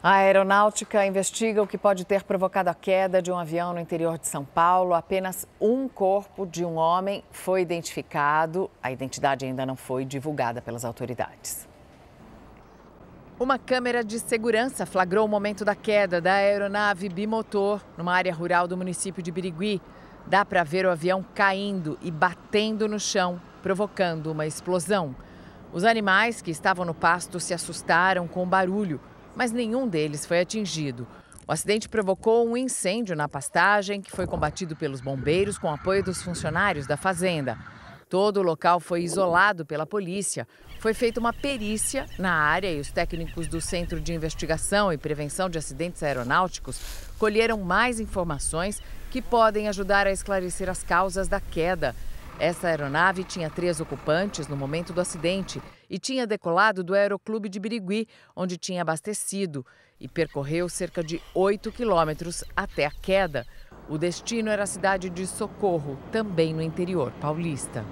A aeronáutica investiga o que pode ter provocado a queda de um avião no interior de São Paulo. Apenas um corpo de um homem foi identificado. A identidade ainda não foi divulgada pelas autoridades. Uma câmera de segurança flagrou o momento da queda da aeronave bimotor numa área rural do município de Birigui. Dá para ver o avião caindo e batendo no chão, provocando uma explosão. Os animais que estavam no pasto se assustaram com o barulho mas nenhum deles foi atingido. O acidente provocou um incêndio na pastagem, que foi combatido pelos bombeiros com apoio dos funcionários da fazenda. Todo o local foi isolado pela polícia. Foi feita uma perícia na área e os técnicos do Centro de Investigação e Prevenção de Acidentes Aeronáuticos colheram mais informações que podem ajudar a esclarecer as causas da queda. Essa aeronave tinha três ocupantes no momento do acidente e tinha decolado do Aeroclube de Birigui, onde tinha abastecido, e percorreu cerca de 8 quilômetros até a queda. O destino era a cidade de Socorro, também no interior paulista.